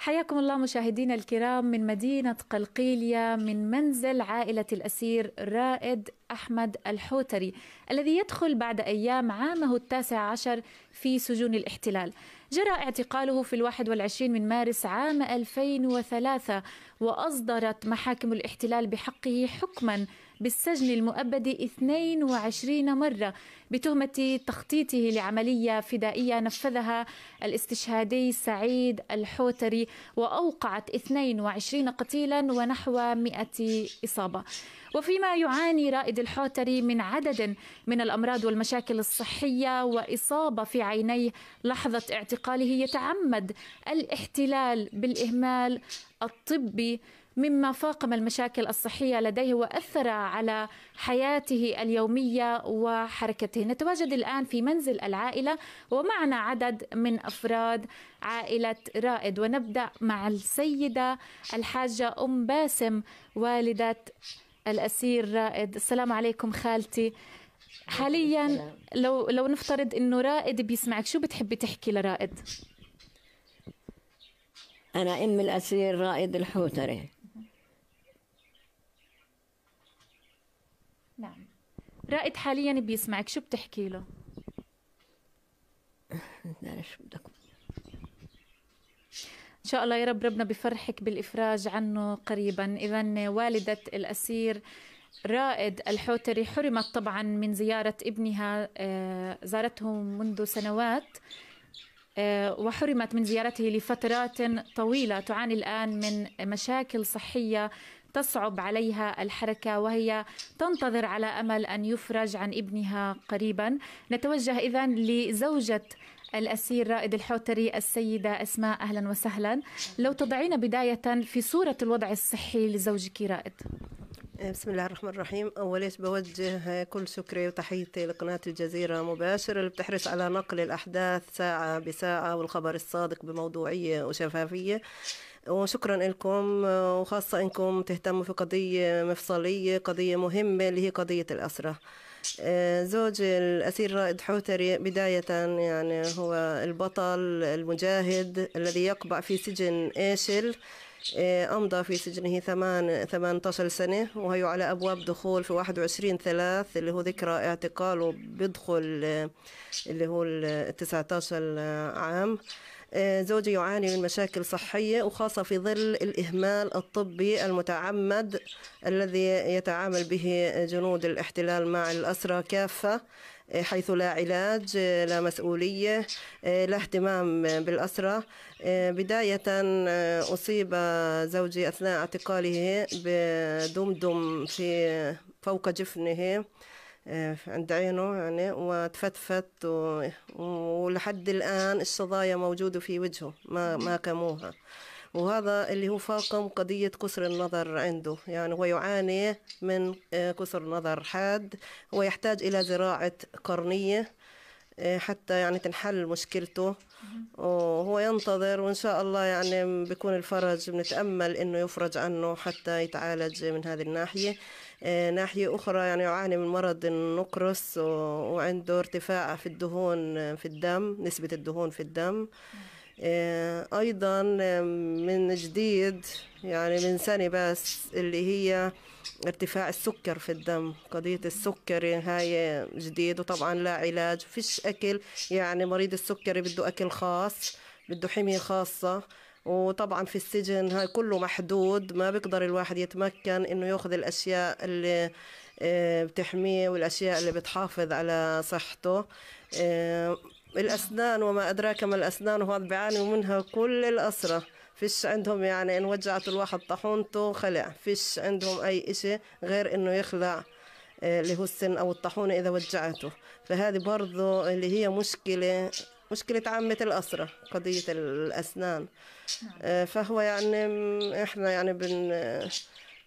حياكم الله مشاهدينا الكرام من مدينة قلقيلية من منزل عائلة الأسير رائد أحمد الحوتري الذي يدخل بعد أيام عامه التاسع عشر في سجون الاحتلال جرى اعتقاله في الواحد والعشرين من مارس عام 2003 وأصدرت محاكم الاحتلال بحقه حكما بالسجن المؤبد 22 مرة بتهمة تخطيطه لعملية فدائية نفذها الاستشهادي سعيد الحوتري وأوقعت 22 قتيلا ونحو 100 إصابة وفيما يعاني رائد الحوتري من عدد من الأمراض والمشاكل الصحية وإصابة في عينيه لحظة اعتقاله يتعمد الاحتلال بالإهمال الطبي مما فاقم المشاكل الصحية لديه وأثر على حياته اليومية وحركته نتواجد الآن في منزل العائلة ومعنا عدد من أفراد عائلة رائد ونبدأ مع السيدة الحاجة أم باسم والدة الأسير رائد السلام عليكم خالتي حاليا لو لو نفترض انه رائد بيسمعك شو بتحبي تحكي لرائد انا ام الاسير رائد الحوتري رائد حاليا بيسمعك شو بتحكي له شو بدكم إن شاء الله يا رب ربنا بفرحك بالإفراج عنه قريبا إذا والدة الأسير رائد الحوتري حرمت طبعا من زيارة ابنها آه، زارته منذ سنوات آه، وحرمت من زيارته لفترات طويلة تعاني الآن من مشاكل صحية تصعب عليها الحركة وهي تنتظر على أمل أن يفرج عن ابنها قريبا نتوجه إذا لزوجة الأسير رائد الحوتري السيدة أسماء أهلا وسهلا لو تضعينا بداية في صورة الوضع الصحي لزوجك رائد بسم الله الرحمن الرحيم شيء بوجه كل شكري وتحيتي لقناة الجزيرة مباشرة اللي بتحرص على نقل الأحداث ساعة بساعة والخبر الصادق بموضوعية وشفافية وشكرا لكم وخاصة انكم تهتموا في قضية مفصلية قضية مهمة اللي هي قضية الأسرة آه، زوج الأسير رائد حوتري بداية يعني هو البطل المجاهد الذي يقبع في سجن إيشل آه، أمضى في سجنه ثمان 18 سنة وهي على أبواب دخول في 21 ثلاث اللي هو ذكرى اعتقاله بدخل آه، اللي هو ال 19 عام آه، زوجي يعاني من مشاكل صحية وخاصة في ظل الإهمال الطبي المتعمد الذي يتعامل به جنود الاحتلال مع الأسرة كافة آه، حيث لا علاج آه، لا مسؤولية لا اهتمام بالأسرة بداية أصيب زوجي أثناء اعتقاله بدمدم في فوق جفنه آه، عند عينه يعني وتفتفت و... ولحد الآن الصدايا موجودة في وجهه ما ما كموها وهذا اللي هو فاقم قضية قصر النظر عنده يعني هو يعاني من قصر آه، نظر حاد ويحتاج إلى زراعة قرنية آه، حتى يعني تنحل مشكلته وهو ينتظر وإن شاء الله يعني بيكون الفرج بنتأمل إنه يفرج عنه حتى يتعالج من هذه الناحية آه، ناحية أخرى يعني يعاني من مرض النقرس وعنده ارتفاع في الدهون آه، في الدم نسبة الدهون في الدم آه، أيضا من جديد يعني من سنة بس اللي هي ارتفاع السكر في الدم قضية السكر هاي جديد وطبعا لا علاج فيش أكل يعني مريض السكري بده أكل خاص بده حمية خاصة وطبعا في السجن هاي كله محدود ما بيقدر الواحد يتمكن انه ياخذ الاشياء اللي آه، بتحميه والاشياء اللي بتحافظ على صحته آه، الاسنان وما ادراك ما الاسنان وهذا بيعاني منها كل الاسره فيش عندهم يعني ان وجعت الواحد طحونته خلع فيش عندهم اي اشي غير انه يخلع آه، اللي هو السن او الطاحونه اذا وجعته فهذه برضه اللي هي مشكله مشكلة عامة الأسرة قضية الأسنان آه، فهو يعني إحنا يعني بن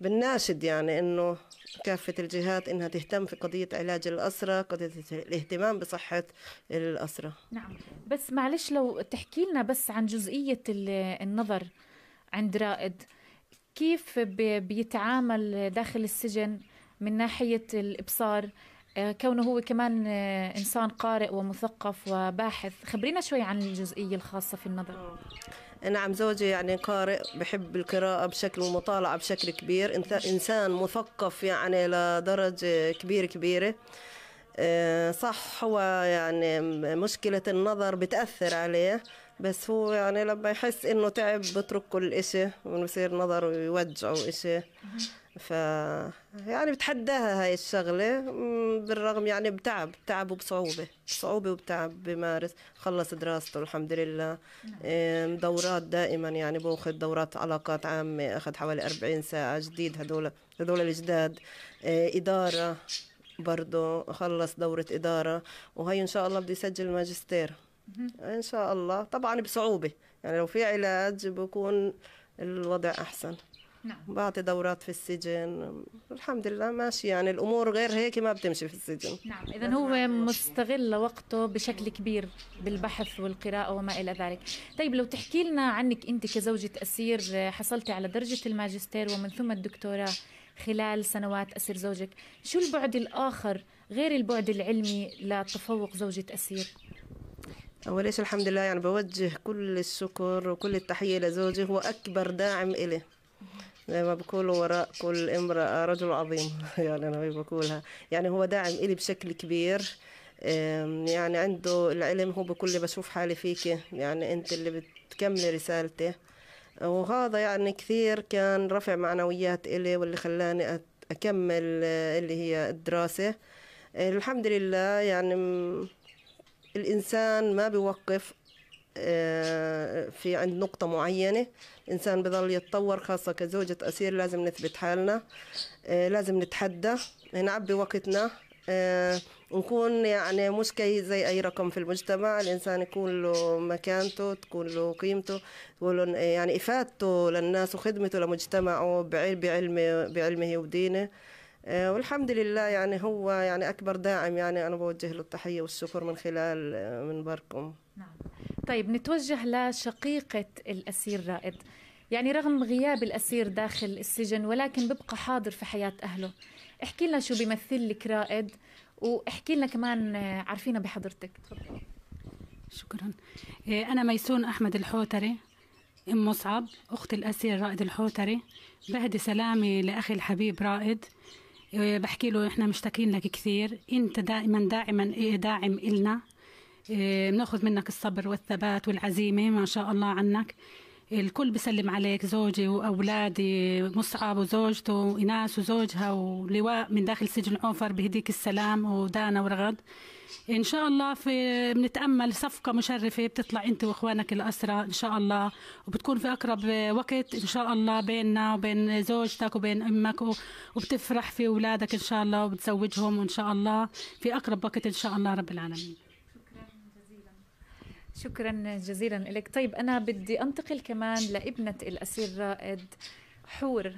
بنناشد يعني إنه كافة الجهات إنها تهتم في قضية علاج الأسرة قضية الاهتمام بصحة الأسرة نعم بس معلش لو تحكي لنا بس عن جزئية النظر عند رائد كيف بيتعامل داخل السجن من ناحية الإبصار آه، كونه هو كمان آه، إنسان قارئ ومثقف وباحث خبرينا شوي عن الجزئية الخاصة في النظر آه، نعم زوجي يعني قارئ بحب القراءة بشكل والمطالعة بشكل كبير إنسان مثقف يعني لدرجة كبيرة كبيرة صح هو يعني مشكلة النظر بتأثر عليه بس هو يعني لما يحس انه تعب بترك كل اشي ونصير نظره يوجعه اشي ف يعني بتحداها هاي الشغله بالرغم يعني بتعب تعب وبصعوبه صعوبه وبتعب بمارس خلص دراسته الحمد لله نعم. دورات دائما يعني باخذ دورات علاقات عامه اخذ حوالي 40 ساعه جديد هدول هدول الجداد إيه، اداره برضه خلص دورة إدارة وهي إن شاء الله بدي يسجل ماجستير إن شاء الله طبعا بصعوبة يعني لو في علاج بكون الوضع أحسن نعم بعطي دورات في السجن الحمد لله ماشي يعني الامور غير هيك ما بتمشي في السجن نعم اذا هو مستغل وقته بشكل كبير بالبحث والقراءه وما الى ذلك طيب لو تحكي لنا عنك انت كزوجه اسير حصلتي على درجه الماجستير ومن ثم الدكتوراه خلال سنوات اسر زوجك شو البعد الاخر غير البعد العلمي لتفوق زوجه اسير أول شيء الحمد لله يعني بوجه كل الشكر وكل التحية لزوجي هو أكبر داعم إلي زي ما بقولوا وراء كل امرأة رجل عظيم يعني أنا بقولها يعني هو داعم إلي بشكل كبير يعني عنده العلم هو بكل اللي بشوف حالي فيك يعني أنت اللي بتكملي رسالتي وهذا يعني كثير كان رفع معنويات إلي واللي خلاني أكمل آه، اللي هي الدراسة الحمد لله يعني الإنسان ما بيوقف آه، في عند نقطة معينة الإنسان بظل يتطور خاصة كزوجة أسير لازم نثبت حالنا آه، لازم نتحدى نعبي وقتنا آه، نكون يعني مش كي زي أي رقم في المجتمع الإنسان يكون له مكانته تكون له قيمته تكون يعني إفادته للناس وخدمته لمجتمعه بعلمه بعلمه ودينه والحمد لله يعني هو يعني أكبر داعم يعني أنا بوجه له التحية والشكر من خلال منبركم نعم طيب نتوجه لشقيقة الأسير رائد يعني رغم غياب الأسير داخل السجن ولكن بيبقى حاضر في حياة أهله احكي لنا شو بيمثل لك رائد واحكي لنا كمان آه، عارفينا بحضرتك شكرا آه، أنا ميسون أحمد الحوتري أم مصعب أخت الأسير رائد الحوتري بهدي سلامي لأخي الحبيب رائد آه، بحكي له إحنا مشتاقين لك كثير أنت دائما دائما إيه داعم إلنا إيه، بناخذ منك الصبر والثبات والعزيمه ما شاء الله عنك الكل بسلم عليك زوجي واولادي مصعب وزوجته وإناس وزوجها ولواء من داخل سجن عوفر بهديك السلام ودانا ورغد ان شاء الله في بنتامل صفقه مشرفه بتطلع انت واخوانك الاسرى ان شاء الله وبتكون في اقرب وقت ان شاء الله بيننا وبين زوجتك وبين امك وبتفرح في اولادك ان شاء الله وبتزوجهم وان شاء الله في اقرب وقت ان شاء الله رب العالمين شكرا جزيلا لك طيب أنا بدي أنتقل كمان لابنة الأسير رائد حور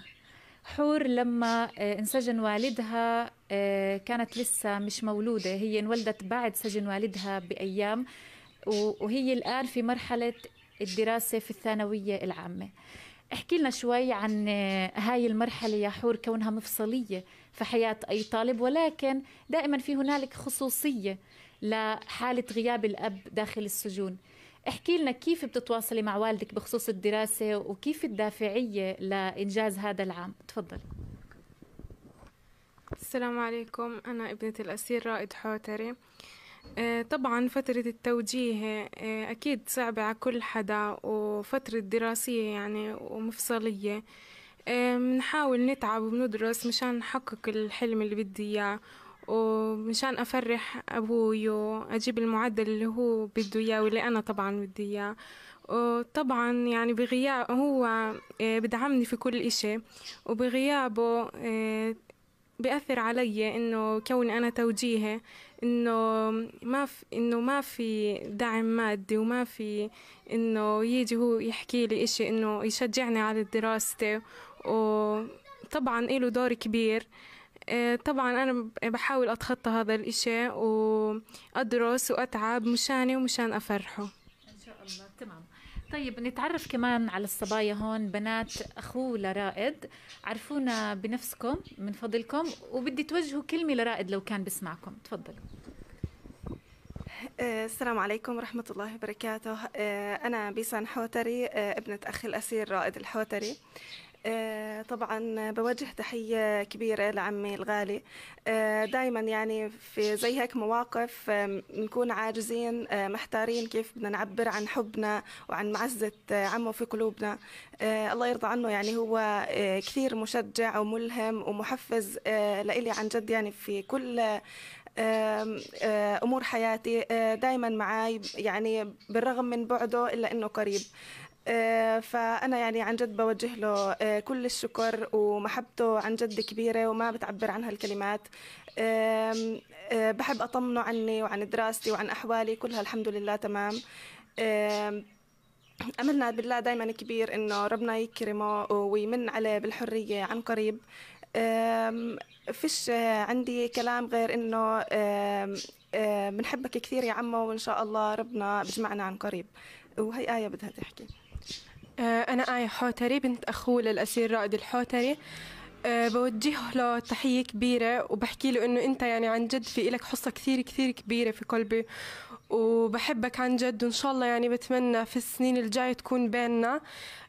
حور لما آه، انسجن والدها آه، كانت لسه مش مولودة هي انولدت بعد سجن والدها بأيام وهي الآن في مرحلة الدراسة في الثانوية العامة احكي لنا شوي عن آه، هاي المرحلة يا حور كونها مفصلية في حياة أي طالب ولكن دائما في هنالك خصوصية لحالة غياب الأب داخل السجون احكي لنا كيف بتتواصلي مع والدك بخصوص الدراسة وكيف الدافعية لإنجاز هذا العام تفضلي السلام عليكم أنا ابنة الأسير رائد حوتري آه، طبعا فترة التوجيه آه، أكيد صعبة على كل حدا وفترة دراسية يعني ومفصلية آه، بنحاول نتعب وبندرس مشان نحقق الحلم اللي بدي إياه ومشان أفرح أبوي وأجيب المعدل اللي هو بده إياه واللي أنا طبعا بدي إياه وطبعا يعني بغياب هو آه، بدعمني في كل إشي وبغيابه آه، بأثر علي إنه كوني أنا توجيهي إنه ما في إنه ما في دعم مادي وما في إنه يجي هو يحكي لي إشي إنه يشجعني على دراستي وطبعا إله دور كبير آه، طبعا أنا بحاول أتخطى هذا الإشي وأدرس وأتعب مشاني ومشان أفرحه إن شاء الله تمام طيب نتعرف كمان على الصبايا هون بنات أخوه لرائد عرفونا بنفسكم من فضلكم وبدي توجهوا كلمة لرائد لو كان بسمعكم تفضلوا آه، السلام عليكم ورحمة الله وبركاته آه، أنا بيسان حوتري ابنة أخي الأسير رائد الحوتري آه، طبعا بوجه تحية كبيرة لعمي الغالي آه، دايما يعني في زي هيك مواقف آه، نكون عاجزين محتارين كيف بدنا نعبر عن حبنا وعن معزة عمه في قلوبنا الله يرضى عنه يعني هو كثير مشجع وملهم ومحفز لإلي عن جد يعني في كل امور حياتي دائما معي يعني بالرغم من بعده الا انه قريب آه، فأنا يعني عن جد بوجه له آه، كل الشكر ومحبته عن جد كبيرة وما بتعبر عنها الكلمات آه، بحب أطمنه عني وعن دراستي وعن أحوالي كلها الحمد لله تمام أملنا بالله دايما كبير إنه ربنا يكرمه ويمن عليه بالحرية عن قريب فيش عندي كلام غير إنه بنحبك كثير يا عمو وإن شاء الله ربنا بجمعنا عن قريب وهي آية بدها تحكي آه، أنا آية حوتري بنت أخوه للأسير رائد الحوتري أه بوجه له تحية كبيرة وبحكي له إنه أنت يعني عن جد في إلك حصة كثير كثير كبيرة في قلبي وبحبك عن جد وإن شاء الله يعني بتمنى في السنين الجاية تكون بيننا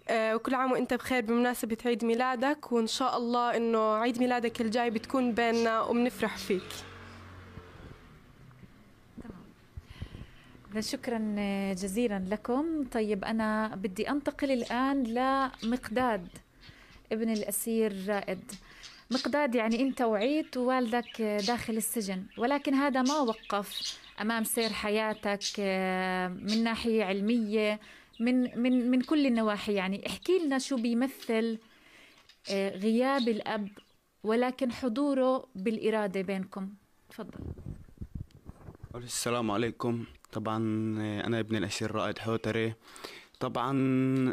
أه وكل عام وأنت بخير بمناسبة عيد ميلادك وإن شاء الله إنه عيد ميلادك الجاي بتكون بيننا وبنفرح فيك شكرا جزيلا لكم طيب أنا بدي أنتقل الآن لمقداد ابن الأسير رائد مقداد يعني أنت وعيت ووالدك داخل السجن ولكن هذا ما وقف أمام سير حياتك من ناحية علمية من, من, من كل النواحي يعني احكي لنا شو بيمثل غياب الأب ولكن حضوره بالإرادة بينكم تفضل السلام عليكم طبعا آه، أنا ابن الاسير رائد حوتري طبعا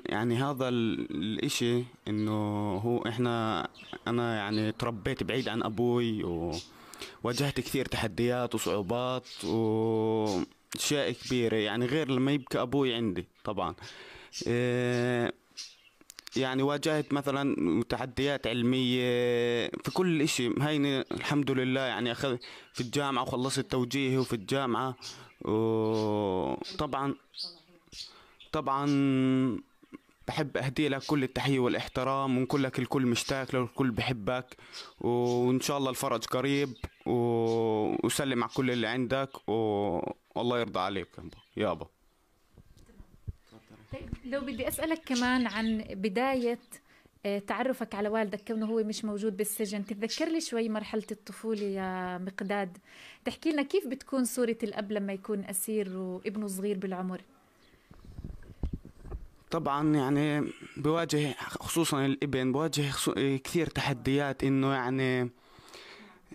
يعني هذا الاشي انه هو احنا انا يعني تربيت بعيد عن ابوي وواجهت كثير تحديات وصعوبات واشياء كبيرة يعني غير لما يبكي ابوي عندي طبعا آه، يعني واجهت مثلا تحديات علمية في كل اشي هيني الحمد لله يعني اخذ في الجامعة وخلصت توجيهي وفي الجامعة وطبعا طبعا بحب أهدي لك كل التحية والاحترام ونقول لك الكل مشتاق لك الكل بحبك وإن شاء الله الفرج قريب و... وسلم على كل اللي عندك والله يرضى عليك يابا طيب لو بدي أسألك كمان عن بداية آه، تعرفك على والدك كونه هو مش موجود بالسجن تتذكر لي شوي مرحلة الطفولة يا مقداد تحكي لنا كيف بتكون صورة الأب لما يكون أسير وابنه صغير بالعمر طبعا يعني بواجه خصوصا الابن بواجه كثير تحديات انه يعني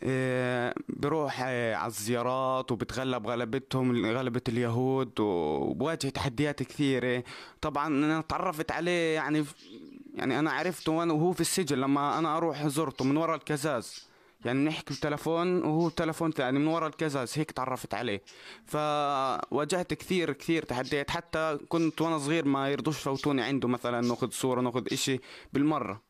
آه، بروح آه، على الزيارات وبتغلب غلبتهم غلبة اليهود وبواجه تحديات كثيرة طبعا أنا تعرفت عليه يعني يعني انا عرفته وانا وهو في السجن لما انا اروح زرته من ورا الكزاز يعني نحكي بتلفون وهو تلفون يعني من ورا الكزاز هيك تعرفت عليه فواجهت كثير كثير تحديات حتى كنت وانا صغير ما يرضوش فوتوني عنده مثلا ناخذ صوره ناخذ اشي بالمره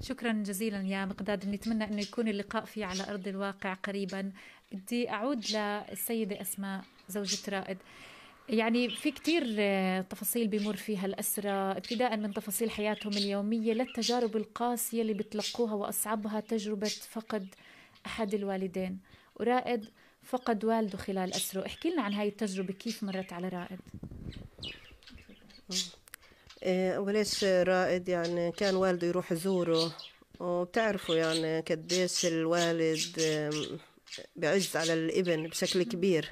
شكرا جزيلا يا مقداد نتمنى انه يكون اللقاء فيه على ارض الواقع قريبا بدي اعود للسيده اسماء زوجة رائد يعني في كتير آه، تفاصيل بيمر فيها الأسرى ابتداء من تفاصيل حياتهم اليومية للتجارب القاسية اللي بتلقوها وأصعبها تجربة فقد أحد الوالدين ورائد فقد والده خلال أسره احكي لنا عن هاي التجربة كيف مرت على رائد آه، وليش رائد يعني كان والده يروح يزوره وبتعرفوا يعني قديش الوالد بعز على الابن بشكل كبير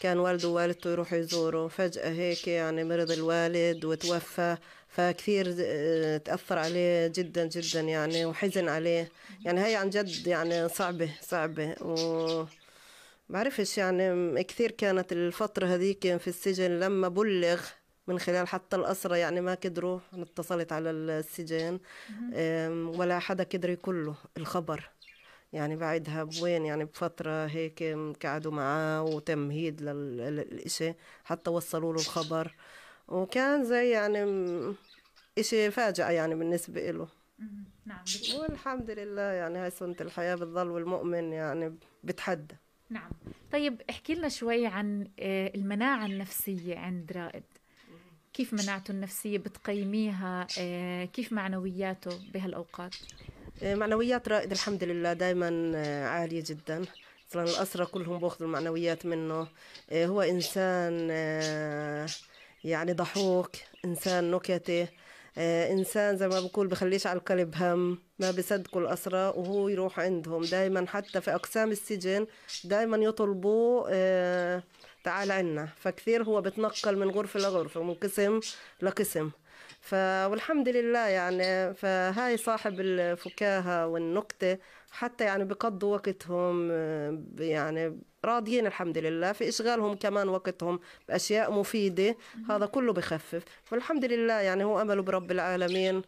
كان والده ووالدته يروحوا يزوروا فجأة هيك يعني مرض الوالد وتوفى فكثير آه، تأثر عليه جدا جدا يعني وحزن عليه يعني هي عن جد يعني صعبة صعبة و بعرفش يعني كثير كانت الفترة هذيك في السجن لما بلغ من خلال حتى الأسرة يعني ما قدروا اتصلت على السجن ولا حدا قدر يقول له الخبر يعني بعدها بوين يعني بفترة هيك قعدوا معاه وتمهيد للإشي حتى وصلوا له الخبر وكان زي يعني إشي فاجعة يعني بالنسبة له نعم والحمد لله يعني هاي سنة الحياة بتضل والمؤمن يعني بتحدى نعم طيب احكي لنا شوي عن آه، المناعة النفسية عند رائد كيف مناعته النفسية بتقيميها آه، كيف معنوياته بهالأوقات معنويات رائد الحمد لله دائما آه، عالية جدا اصلا الاسرى كلهم باخذوا المعنويات منه آه، هو انسان آه، يعني ضحوك انسان نكتي انسان زي ما بقول بخليش على القلب هم ما بصدقوا الاسرى وهو يروح عندهم دائما حتى في اقسام السجن دائما يطلبوا تعال عنا فكثير هو بتنقل من غرفة لغرفة ومن قسم لقسم ف والحمد لله يعني فهاي صاحب الفكاهة والنكتة حتى يعني بقضوا وقتهم يعني راضيين الحمد لله في إشغالهم كمان وقتهم بأشياء مفيدة هذا كله بخفف والحمد لله يعني هو أمله برب العالمين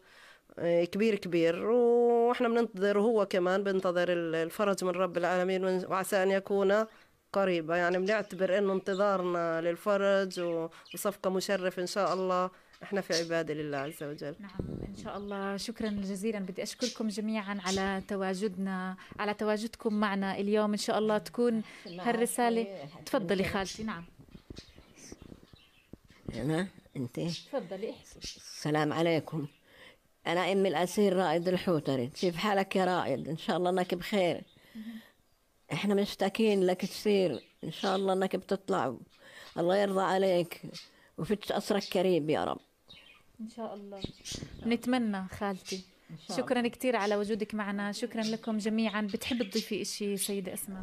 إيه، كبير كبير واحنا بننتظر هو كمان بننتظر الفرج من رب العالمين وعسى أن يكون قريبة يعني بنعتبر إنه انتظارنا للفرج وصفقة مشرفة إن شاء الله احنا في عبادة لله عز وجل نعم إن شاء الله شكرا جزيلا بدي أشكركم جميعا على تواجدنا على تواجدكم معنا اليوم إن شاء الله تكون نعم. هالرسالة نعم. تفضلي خالتي نعم أنا أنت تفضلي احكي السلام عليكم أنا أم الأسير رائد الحوتري كيف حالك يا رائد إن شاء الله أنك بخير احنا مشتاكين لك كثير ان شاء الله انك بتطلع الله يرضى عليك وفتش اسرك كريم يا رب ان شاء الله نتمنى خالتي شكرا كثير على وجودك معنا شكرا لكم جميعا بتحب تضيفي شيء سيدة أسماء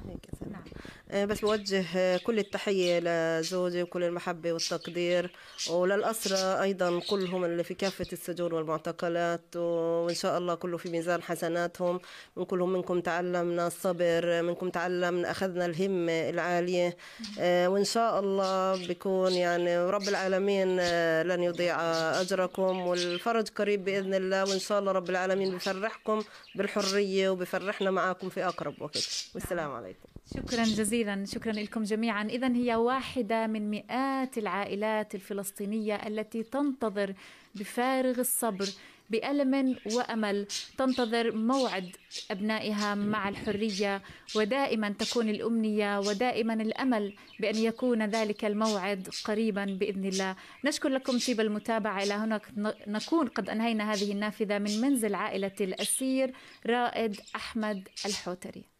نعم. آه، بس بوجه آه، كل التحية لزوجي وكل المحبة والتقدير وللأسرة أيضا كلهم اللي في كافة السجون والمعتقلات وإن شاء الله كله في ميزان حسناتهم من كلهم منكم تعلمنا الصبر منكم تعلمنا أخذنا الهمة العالية آه، وإن شاء الله بكون يعني رب العالمين لن يضيع أجركم والفرج قريب بإذن الله وإن شاء الله رب العالمين العالمين بفرحكم بالحرية وبفرحنا معكم في أقرب وقت والسلام عليكم شكرا جزيلا شكرا لكم جميعا إذا هي واحدة من مئات العائلات الفلسطينية التي تنتظر بفارغ الصبر بألم وأمل تنتظر موعد أبنائها مع الحرية ودائما تكون الأمنية ودائما الأمل بأن يكون ذلك الموعد قريبا بإذن الله نشكر لكم طيب المتابعة إلى هنا نكون قد أنهينا هذه النافذة من منزل عائلة الأسير رائد أحمد الحوتري